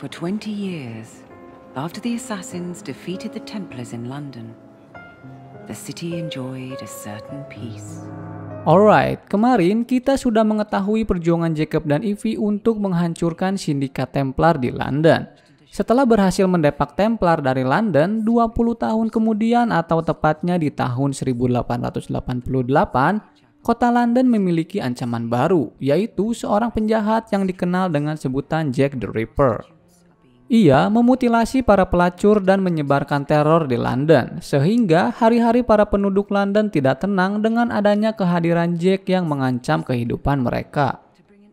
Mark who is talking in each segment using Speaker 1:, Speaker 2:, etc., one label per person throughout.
Speaker 1: For 20 years, after the Assassins defeated the Templars in London, the city enjoyed a certain peace. Alright, kemarin kita sudah mengetahui perjuangan Jacob dan Ivy untuk menghancurkan sindikat Templar di London. Setelah berhasil mendepak Templar dari London, 20 tahun kemudian atau tepatnya di tahun 1888, kota London memiliki ancaman baru, yaitu seorang penjahat yang dikenal dengan sebutan Jack the Ripper. Ia memutilasi para pelacur dan menyebarkan teror di London, sehingga hari-hari para penduduk London tidak tenang dengan adanya kehadiran Jack yang mengancam kehidupan mereka.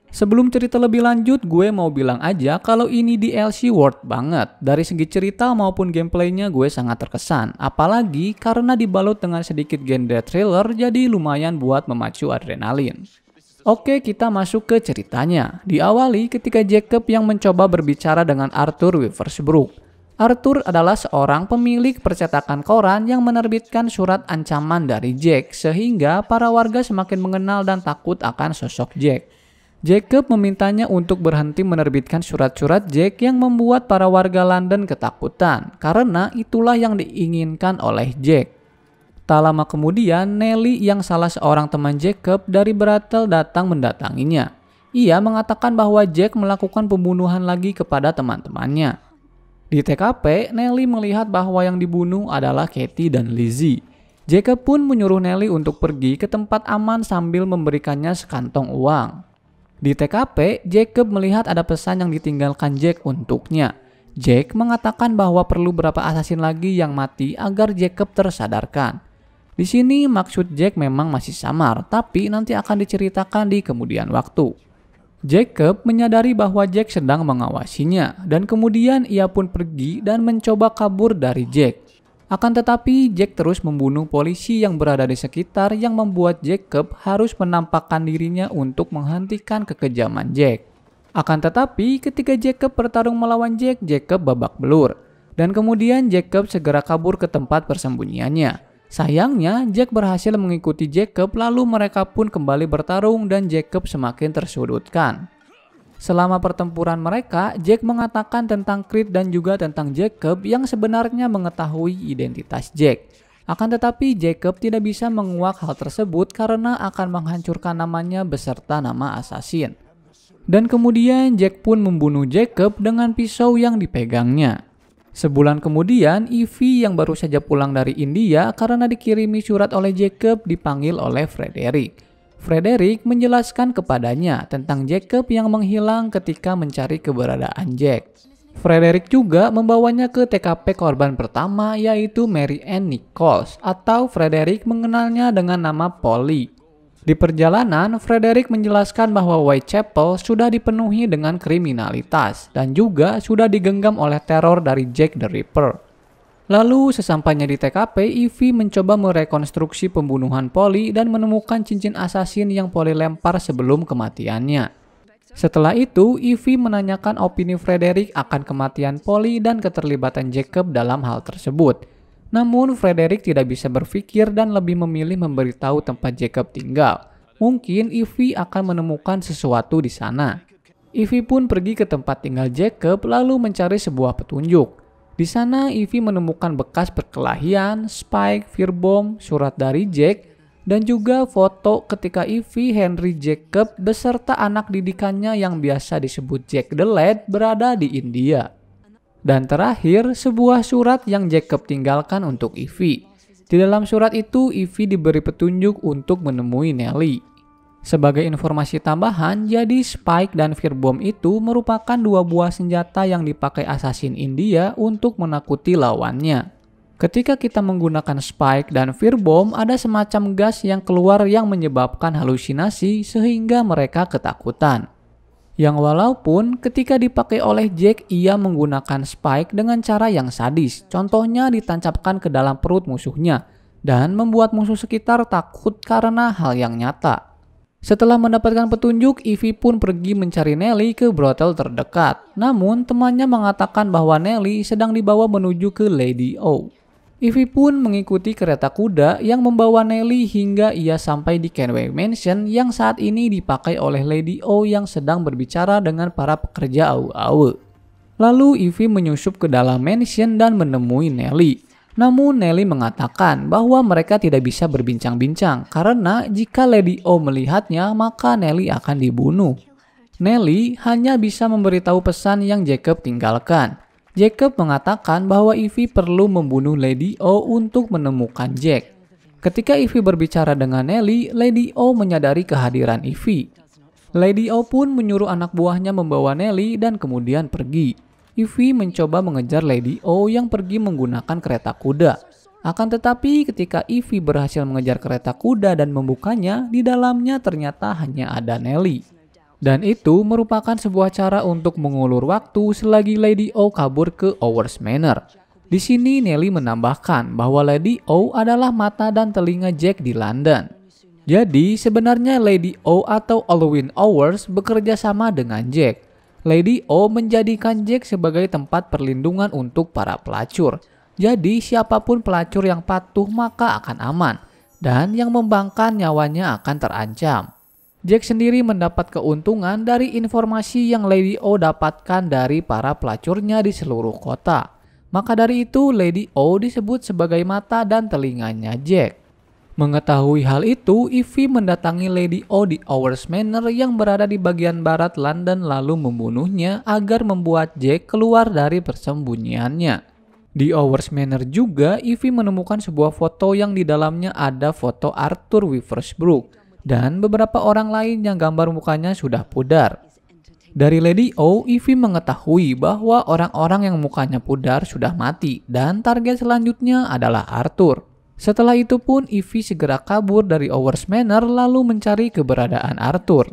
Speaker 1: Sebelum cerita lebih lanjut, gue mau bilang aja kalau ini DLC worth banget. Dari segi cerita maupun gameplaynya gue sangat terkesan. Apalagi karena dibalut dengan sedikit genre thriller jadi lumayan buat memacu adrenalin. Oke, kita masuk ke ceritanya. Diawali ketika Jacob yang mencoba berbicara dengan Arthur Wilversbrook. Arthur adalah seorang pemilik percetakan koran yang menerbitkan surat ancaman dari Jack sehingga para warga semakin mengenal dan takut akan sosok Jack. Jacob memintanya untuk berhenti menerbitkan surat-surat Jack yang membuat para warga London ketakutan karena itulah yang diinginkan oleh Jack. Tak lama kemudian, Nelly yang salah seorang teman Jacob dari Brattle datang mendatanginya. Ia mengatakan bahwa Jack melakukan pembunuhan lagi kepada teman-temannya. Di TKP, Nelly melihat bahwa yang dibunuh adalah Katie dan Lizzie. Jacob pun menyuruh Nelly untuk pergi ke tempat aman sambil memberikannya sekantong uang. Di TKP, Jacob melihat ada pesan yang ditinggalkan Jack untuknya. Jack mengatakan bahwa perlu berapa asasin lagi yang mati agar Jacob tersadarkan. Di sini maksud Jack memang masih samar, tapi nanti akan diceritakan di kemudian waktu. Jacob menyadari bahwa Jack sedang mengawasinya, dan kemudian ia pun pergi dan mencoba kabur dari Jack. Akan tetapi, Jack terus membunuh polisi yang berada di sekitar yang membuat Jacob harus menampakkan dirinya untuk menghentikan kekejaman Jack. Akan tetapi, ketika Jacob bertarung melawan Jack, Jacob babak belur. Dan kemudian Jacob segera kabur ke tempat persembunyiannya. Sayangnya, Jack berhasil mengikuti Jacob lalu mereka pun kembali bertarung dan Jacob semakin tersudutkan. Selama pertempuran mereka, Jack mengatakan tentang Creed dan juga tentang Jacob yang sebenarnya mengetahui identitas Jack. Akan tetapi Jacob tidak bisa menguak hal tersebut karena akan menghancurkan namanya beserta nama assassin. Dan kemudian Jack pun membunuh Jacob dengan pisau yang dipegangnya. Sebulan kemudian, Ivy e yang baru saja pulang dari India karena dikirimi surat oleh Jacob dipanggil oleh Frederick. Frederick menjelaskan kepadanya tentang Jacob yang menghilang ketika mencari keberadaan Jack. Frederick juga membawanya ke TKP korban pertama yaitu Mary Ann Nichols atau Frederick mengenalnya dengan nama Polly di perjalanan, Frederick menjelaskan bahwa Whitechapel sudah dipenuhi dengan kriminalitas dan juga sudah digenggam oleh teror dari Jack the Ripper. Lalu sesampainya di TKP, Ivy mencoba merekonstruksi pembunuhan Polly dan menemukan cincin asasin yang Polly lempar sebelum kematiannya. Setelah itu, Ivy menanyakan opini Frederick akan kematian Polly dan keterlibatan Jacob dalam hal tersebut. Namun Frederick tidak bisa berpikir dan lebih memilih memberitahu tempat Jacob tinggal. Mungkin Ivy akan menemukan sesuatu di sana. Ivy pun pergi ke tempat tinggal Jacob lalu mencari sebuah petunjuk. Di sana Ivy menemukan bekas perkelahian, spike, firbom, surat dari Jack, dan juga foto ketika Ivy, Henry Jacob beserta anak didikannya yang biasa disebut Jack the Lad berada di India. Dan terakhir, sebuah surat yang Jacob tinggalkan untuk Ivy. Di dalam surat itu, Ivy diberi petunjuk untuk menemui Nelly. Sebagai informasi tambahan, jadi Spike dan bomb itu merupakan dua buah senjata yang dipakai assassin India untuk menakuti lawannya. Ketika kita menggunakan Spike dan bomb, ada semacam gas yang keluar yang menyebabkan halusinasi sehingga mereka ketakutan yang walaupun ketika dipakai oleh Jack ia menggunakan Spike dengan cara yang sadis. Contohnya ditancapkan ke dalam perut musuhnya dan membuat musuh sekitar takut karena hal yang nyata. Setelah mendapatkan petunjuk, Ivy pun pergi mencari Nelly ke brothel terdekat. Namun, temannya mengatakan bahwa Nelly sedang dibawa menuju ke Lady O. Ivy pun mengikuti kereta kuda yang membawa Nelly hingga ia sampai di Kenway Mansion yang saat ini dipakai oleh Lady O yang sedang berbicara dengan para pekerja awu-awu. Lalu Ivy menyusup ke dalam mansion dan menemui Nelly. Namun Nelly mengatakan bahwa mereka tidak bisa berbincang-bincang karena jika Lady O melihatnya maka Nelly akan dibunuh. Nelly hanya bisa memberitahu pesan yang Jacob tinggalkan Jacob mengatakan bahwa Ivy perlu membunuh Lady O untuk menemukan Jack. Ketika Ivy berbicara dengan Nelly, Lady O menyadari kehadiran Ivy. Lady O pun menyuruh anak buahnya membawa Nelly dan kemudian pergi. Ivy mencoba mengejar Lady O yang pergi menggunakan kereta kuda. Akan tetapi ketika Ivy berhasil mengejar kereta kuda dan membukanya, di dalamnya ternyata hanya ada Nelly. Dan itu merupakan sebuah cara untuk mengulur waktu selagi Lady O kabur ke Owers Manor. Di sini Nelly menambahkan bahwa Lady O adalah mata dan telinga Jack di London. Jadi sebenarnya Lady O atau Halloween Hours bekerja sama dengan Jack. Lady O menjadikan Jack sebagai tempat perlindungan untuk para pelacur. Jadi siapapun pelacur yang patuh maka akan aman dan yang membangkang nyawanya akan terancam. Jack sendiri mendapat keuntungan dari informasi yang Lady O dapatkan dari para pelacurnya di seluruh kota. Maka dari itu, Lady O disebut sebagai mata dan telinganya Jack. Mengetahui hal itu, Ivy mendatangi Lady O di Owers Manor yang berada di bagian barat London lalu membunuhnya agar membuat Jack keluar dari persembunyiannya. Di Owers Manor juga, Ivy menemukan sebuah foto yang di dalamnya ada foto Arthur Weaversbrook dan beberapa orang lain yang gambar mukanya sudah pudar. Dari Lady O, Ivy mengetahui bahwa orang-orang yang mukanya pudar sudah mati dan target selanjutnya adalah Arthur. Setelah itu pun Ivy segera kabur dari Owers Manor lalu mencari keberadaan Arthur.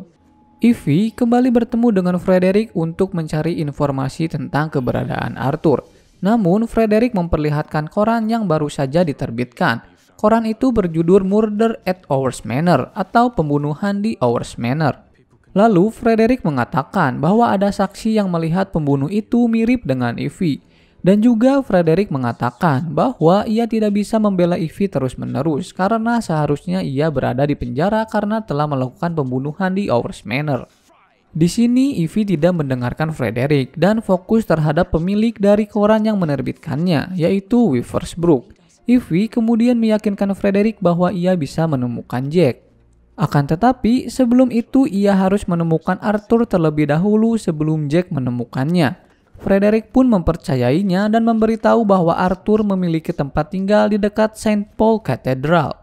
Speaker 1: Ivy kembali bertemu dengan Frederick untuk mencari informasi tentang keberadaan Arthur. Namun Frederick memperlihatkan koran yang baru saja diterbitkan Koran itu berjudul Murder at Owers Manor atau Pembunuhan di Owers Manor. Lalu Frederick mengatakan bahwa ada saksi yang melihat pembunuh itu mirip dengan Ivy. Dan juga Frederick mengatakan bahwa ia tidak bisa membela Ivy terus-menerus karena seharusnya ia berada di penjara karena telah melakukan pembunuhan di Owers Manor. Di sini Ivy tidak mendengarkan Frederick dan fokus terhadap pemilik dari koran yang menerbitkannya yaitu Brook. Ivy kemudian meyakinkan Frederick bahwa ia bisa menemukan Jack. Akan tetapi, sebelum itu ia harus menemukan Arthur terlebih dahulu sebelum Jack menemukannya. Frederick pun mempercayainya dan memberitahu bahwa Arthur memiliki tempat tinggal di dekat Saint Paul Cathedral.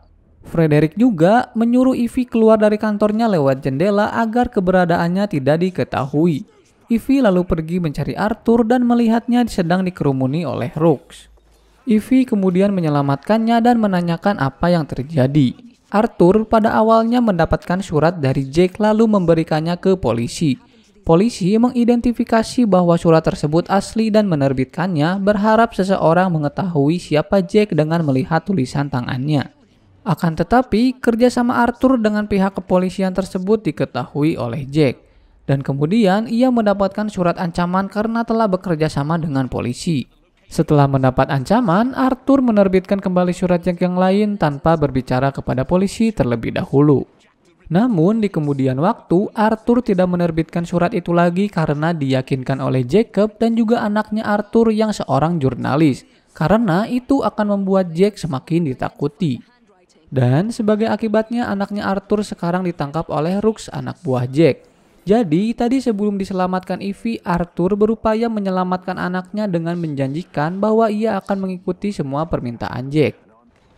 Speaker 1: Frederick juga menyuruh Ivy keluar dari kantornya lewat jendela agar keberadaannya tidak diketahui. Ivy lalu pergi mencari Arthur dan melihatnya sedang dikerumuni oleh Rooks. Ivy kemudian menyelamatkannya dan menanyakan apa yang terjadi. Arthur pada awalnya mendapatkan surat dari Jake lalu memberikannya ke polisi. Polisi mengidentifikasi bahwa surat tersebut asli dan menerbitkannya berharap seseorang mengetahui siapa Jake dengan melihat tulisan tangannya. Akan tetapi, kerjasama Arthur dengan pihak kepolisian tersebut diketahui oleh Jack. Dan kemudian ia mendapatkan surat ancaman karena telah bekerja sama dengan polisi. Setelah mendapat ancaman, Arthur menerbitkan kembali surat yang, yang lain tanpa berbicara kepada polisi terlebih dahulu. Namun, di kemudian waktu, Arthur tidak menerbitkan surat itu lagi karena diyakinkan oleh Jacob dan juga anaknya Arthur yang seorang jurnalis, karena itu akan membuat Jack semakin ditakuti. Dan sebagai akibatnya, anaknya Arthur sekarang ditangkap oleh Rooks, anak buah Jack. Jadi, tadi sebelum diselamatkan Ivy, Arthur berupaya menyelamatkan anaknya dengan menjanjikan bahwa ia akan mengikuti semua permintaan Jack.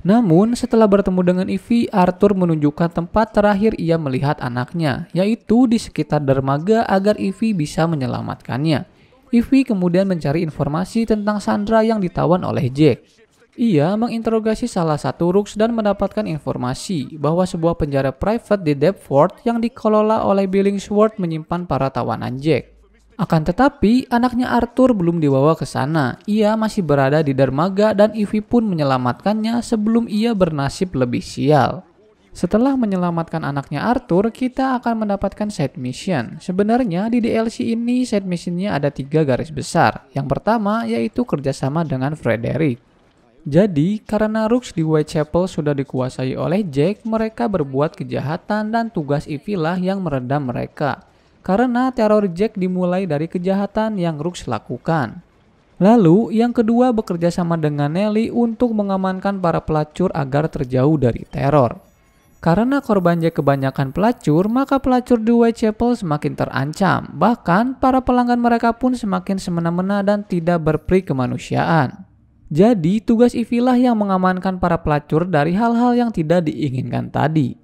Speaker 1: Namun, setelah bertemu dengan Ivy, Arthur menunjukkan tempat terakhir ia melihat anaknya, yaitu di sekitar dermaga agar Ivy bisa menyelamatkannya. Ivy kemudian mencari informasi tentang Sandra yang ditawan oleh Jack. Ia menginterogasi salah satu Rooks dan mendapatkan informasi bahwa sebuah penjara private di Deptford yang dikelola oleh Billingsworth menyimpan para tawanan Jack. Akan tetapi, anaknya Arthur belum dibawa ke sana. Ia masih berada di dermaga dan Ivy pun menyelamatkannya sebelum ia bernasib lebih sial. Setelah menyelamatkan anaknya Arthur, kita akan mendapatkan side mission. Sebenarnya di DLC ini side missionnya ada tiga garis besar. Yang pertama yaitu kerjasama dengan Frederick. Jadi, karena Rooks di Whitechapel sudah dikuasai oleh Jack, mereka berbuat kejahatan dan tugas Ivilah yang meredam mereka. Karena teror Jack dimulai dari kejahatan yang Rooks lakukan. Lalu, yang kedua bekerja sama dengan Nelly untuk mengamankan para pelacur agar terjauh dari teror. Karena korban Jack kebanyakan pelacur, maka pelacur di Whitechapel semakin terancam. Bahkan, para pelanggan mereka pun semakin semena-mena dan tidak berperi kemanusiaan. Jadi, tugas Ivilah yang mengamankan para pelacur dari hal-hal yang tidak diinginkan tadi.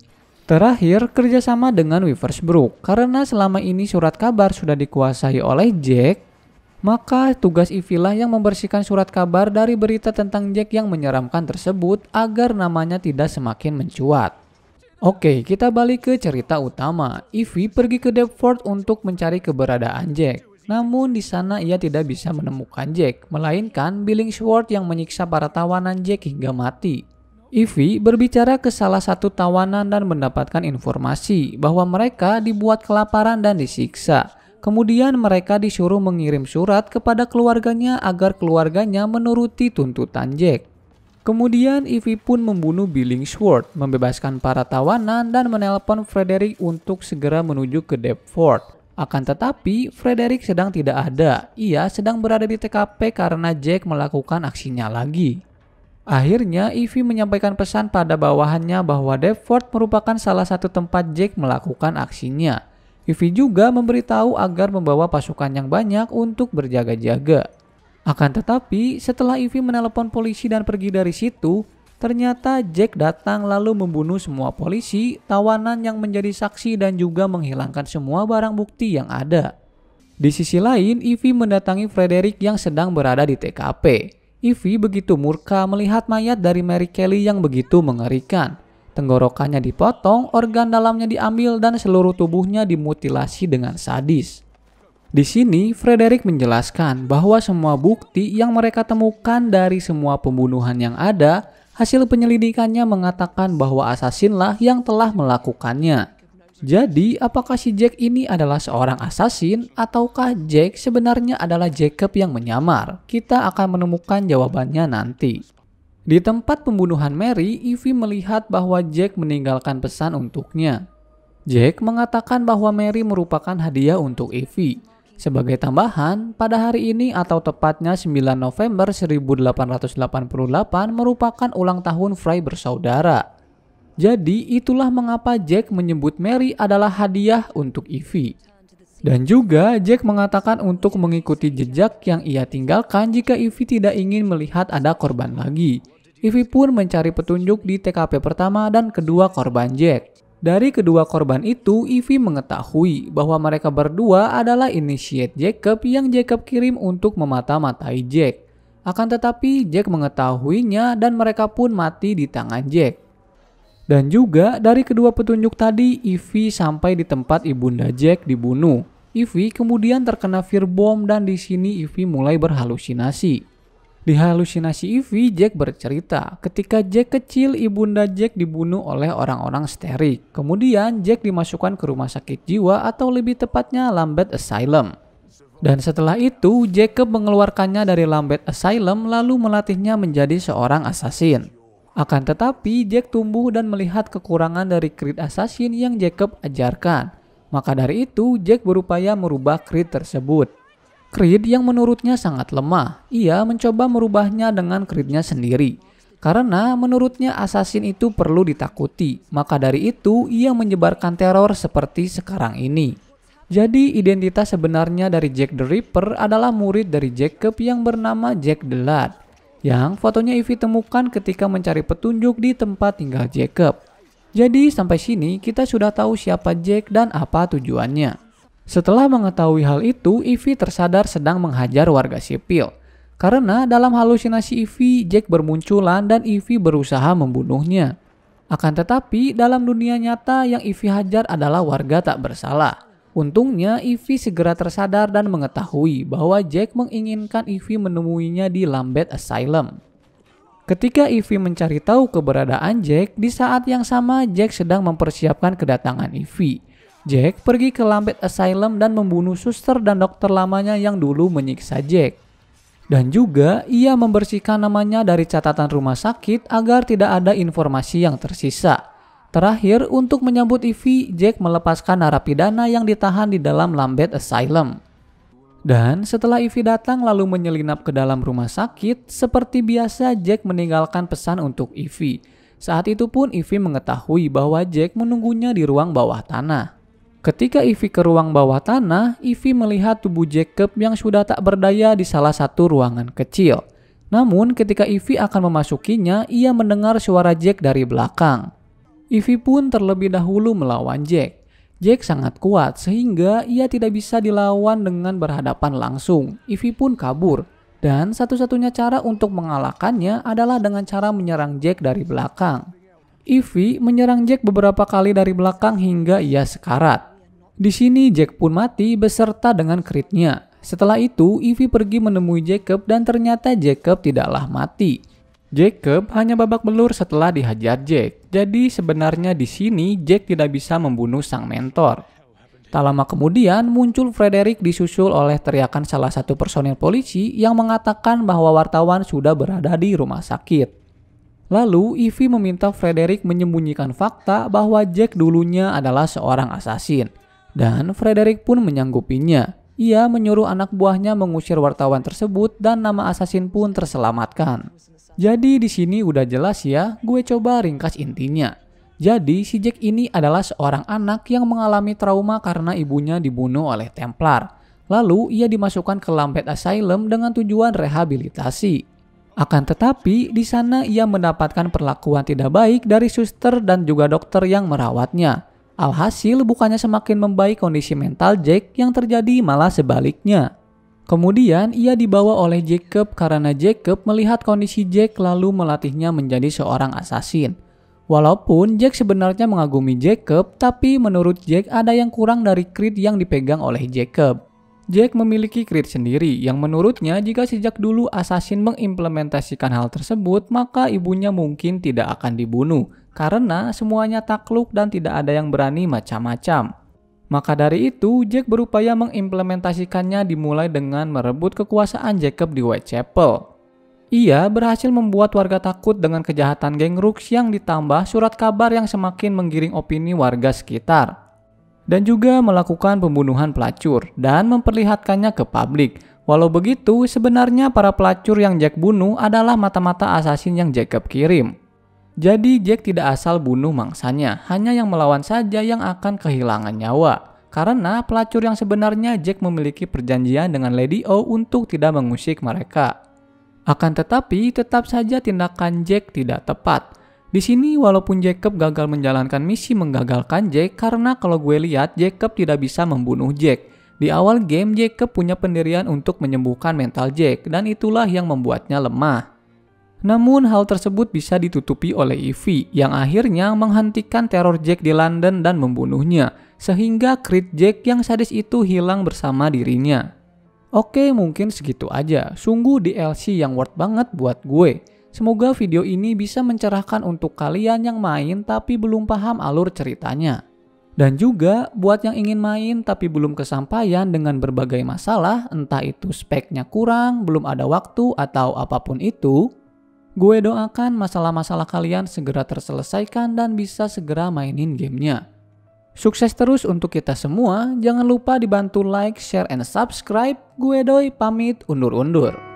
Speaker 1: Terakhir, kerjasama dengan Weaversbrook. Karena selama ini surat kabar sudah dikuasai oleh Jack, maka tugas Ivilah yang membersihkan surat kabar dari berita tentang Jack yang menyeramkan tersebut agar namanya tidak semakin mencuat. Oke, kita balik ke cerita utama. Ivy pergi ke Deptford untuk mencari keberadaan Jack. Namun di sana ia tidak bisa menemukan Jack, melainkan Billingsworth yang menyiksa para tawanan Jack hingga mati. Ivy berbicara ke salah satu tawanan dan mendapatkan informasi bahwa mereka dibuat kelaparan dan disiksa. Kemudian mereka disuruh mengirim surat kepada keluarganya agar keluarganya menuruti tuntutan Jack. Kemudian Ivy pun membunuh Billingsworth, membebaskan para tawanan dan menelpon Frederick untuk segera menuju ke Deptford. Akan tetapi, Frederick sedang tidak ada. Ia sedang berada di TKP karena Jack melakukan aksinya lagi. Akhirnya, Ivy menyampaikan pesan pada bawahannya bahwa Deford merupakan salah satu tempat Jack melakukan aksinya. Ivy juga memberitahu agar membawa pasukan yang banyak untuk berjaga-jaga. Akan tetapi, setelah Ivy menelepon polisi dan pergi dari situ, Ternyata Jack datang lalu membunuh semua polisi, tawanan yang menjadi saksi dan juga menghilangkan semua barang bukti yang ada. Di sisi lain, Ivy mendatangi Frederick yang sedang berada di TKP. Ivy begitu murka melihat mayat dari Mary Kelly yang begitu mengerikan. Tenggorokannya dipotong, organ dalamnya diambil dan seluruh tubuhnya dimutilasi dengan sadis. Di sini, Frederick menjelaskan bahwa semua bukti yang mereka temukan dari semua pembunuhan yang ada Hasil penyelidikannya mengatakan bahwa lah yang telah melakukannya. Jadi, apakah si Jack ini adalah seorang asasin ataukah Jack sebenarnya adalah Jacob yang menyamar? Kita akan menemukan jawabannya nanti. Di tempat pembunuhan Mary, Ivy melihat bahwa Jack meninggalkan pesan untuknya. Jack mengatakan bahwa Mary merupakan hadiah untuk Ivy. Sebagai tambahan, pada hari ini atau tepatnya 9 November 1888 merupakan ulang tahun Fry bersaudara. Jadi itulah mengapa Jack menyebut Mary adalah hadiah untuk Ivy. Dan juga Jack mengatakan untuk mengikuti jejak yang ia tinggalkan jika Ivy tidak ingin melihat ada korban lagi. Ivy pun mencari petunjuk di TKP pertama dan kedua korban Jack. Dari kedua korban itu, Ivy mengetahui bahwa mereka berdua adalah initiate Jacob yang Jacob kirim untuk memata-matai Jack. Akan tetapi, Jack mengetahuinya dan mereka pun mati di tangan Jack. Dan juga dari kedua petunjuk tadi, Ivy sampai di tempat ibunda Jack dibunuh. Ivy kemudian terkena fear bomb dan di sini Ivy mulai berhalusinasi. Di halusinasi Ivy, Jack bercerita ketika Jack kecil ibunda Jack dibunuh oleh orang-orang sterik. Kemudian Jack dimasukkan ke rumah sakit jiwa atau lebih tepatnya Lambeth Asylum. Dan setelah itu, Jacob mengeluarkannya dari Lambeth Asylum lalu melatihnya menjadi seorang assassin. Akan tetapi, Jack tumbuh dan melihat kekurangan dari Creed Assassin yang Jacob ajarkan. Maka dari itu, Jack berupaya merubah Creed tersebut. Creed yang menurutnya sangat lemah. Ia mencoba merubahnya dengan Creednya sendiri. Karena menurutnya assassin itu perlu ditakuti, maka dari itu ia menyebarkan teror seperti sekarang ini. Jadi identitas sebenarnya dari Jack the Ripper adalah murid dari Jacob yang bernama Jack the Lad, yang fotonya Ivy temukan ketika mencari petunjuk di tempat tinggal Jacob. Jadi sampai sini kita sudah tahu siapa Jack dan apa tujuannya. Setelah mengetahui hal itu, Ivy tersadar sedang menghajar warga sipil. Karena dalam halusinasi Ivy, Jack bermunculan dan Ivy berusaha membunuhnya. Akan tetapi, dalam dunia nyata yang Ivy hajar adalah warga tak bersalah. Untungnya, Ivy segera tersadar dan mengetahui bahwa Jack menginginkan Ivy menemuinya di Lambeth Asylum. Ketika Ivy mencari tahu keberadaan Jack, di saat yang sama Jack sedang mempersiapkan kedatangan Ivy. Jack pergi ke Lambeth Asylum dan membunuh suster dan dokter lamanya yang dulu menyiksa Jack. Dan juga ia membersihkan namanya dari catatan rumah sakit agar tidak ada informasi yang tersisa. Terakhir, untuk menyambut Ivy, e Jack melepaskan narapidana yang ditahan di dalam Lambeth Asylum. Dan setelah Ivy e datang lalu menyelinap ke dalam rumah sakit, seperti biasa Jack meninggalkan pesan untuk Ivy. E Saat itu pun Ivy mengetahui bahwa Jack menunggunya di ruang bawah tanah. Ketika Ivy ke ruang bawah tanah, Ivy melihat tubuh Jacob yang sudah tak berdaya di salah satu ruangan kecil. Namun ketika Ivy akan memasukinya, ia mendengar suara Jack dari belakang. Ivy pun terlebih dahulu melawan Jack. Jack sangat kuat sehingga ia tidak bisa dilawan dengan berhadapan langsung. Ivy pun kabur. Dan satu-satunya cara untuk mengalahkannya adalah dengan cara menyerang Jack dari belakang. Ivy menyerang Jack beberapa kali dari belakang hingga ia sekarat. Di sini Jack pun mati beserta dengan kritnya. Setelah itu, Ivy pergi menemui Jacob dan ternyata Jacob tidaklah mati. Jacob hanya babak belur setelah dihajar Jack. Jadi sebenarnya di sini Jack tidak bisa membunuh sang mentor. Tak lama kemudian muncul Frederick disusul oleh teriakan salah satu personil polisi yang mengatakan bahwa wartawan sudah berada di rumah sakit. Lalu Ivy meminta Frederick menyembunyikan fakta bahwa Jack dulunya adalah seorang asasin. Dan Frederick pun menyanggupinya. Ia menyuruh anak buahnya mengusir wartawan tersebut dan nama asasin pun terselamatkan. Jadi di sini udah jelas ya, gue coba ringkas intinya. Jadi si Jack ini adalah seorang anak yang mengalami trauma karena ibunya dibunuh oleh Templar. Lalu ia dimasukkan ke Lambeth Asylum dengan tujuan rehabilitasi. Akan tetapi, di sana ia mendapatkan perlakuan tidak baik dari suster dan juga dokter yang merawatnya. Alhasil bukannya semakin membaik kondisi mental Jack yang terjadi malah sebaliknya. Kemudian ia dibawa oleh Jacob karena Jacob melihat kondisi Jack lalu melatihnya menjadi seorang asasin. Walaupun Jack sebenarnya mengagumi Jacob, tapi menurut Jack ada yang kurang dari Creed yang dipegang oleh Jacob. Jack memiliki Creed sendiri yang menurutnya jika sejak dulu asasin mengimplementasikan hal tersebut, maka ibunya mungkin tidak akan dibunuh karena semuanya takluk dan tidak ada yang berani macam-macam. Maka dari itu, Jack berupaya mengimplementasikannya dimulai dengan merebut kekuasaan Jacob di Whitechapel. Ia berhasil membuat warga takut dengan kejahatan geng Rooks yang ditambah surat kabar yang semakin menggiring opini warga sekitar. Dan juga melakukan pembunuhan pelacur dan memperlihatkannya ke publik. Walau begitu, sebenarnya para pelacur yang Jack bunuh adalah mata-mata asasin yang Jacob kirim. Jadi Jack tidak asal bunuh mangsanya, hanya yang melawan saja yang akan kehilangan nyawa. Karena pelacur yang sebenarnya Jack memiliki perjanjian dengan Lady O untuk tidak mengusik mereka. Akan tetapi, tetap saja tindakan Jack tidak tepat. Di sini walaupun Jacob gagal menjalankan misi menggagalkan Jack karena kalau gue lihat Jacob tidak bisa membunuh Jack. Di awal game Jacob punya pendirian untuk menyembuhkan mental Jack dan itulah yang membuatnya lemah. Namun hal tersebut bisa ditutupi oleh Ivy yang akhirnya menghentikan teror Jack di London dan membunuhnya sehingga Creed Jack yang sadis itu hilang bersama dirinya. Oke mungkin segitu aja, sungguh DLC yang worth banget buat gue. Semoga video ini bisa mencerahkan untuk kalian yang main tapi belum paham alur ceritanya. Dan juga buat yang ingin main tapi belum kesampaian dengan berbagai masalah, entah itu speknya kurang, belum ada waktu, atau apapun itu, Gue doakan masalah-masalah kalian segera terselesaikan dan bisa segera mainin gamenya. Sukses terus untuk kita semua. Jangan lupa dibantu like, share, and subscribe. Gue Doi pamit undur-undur.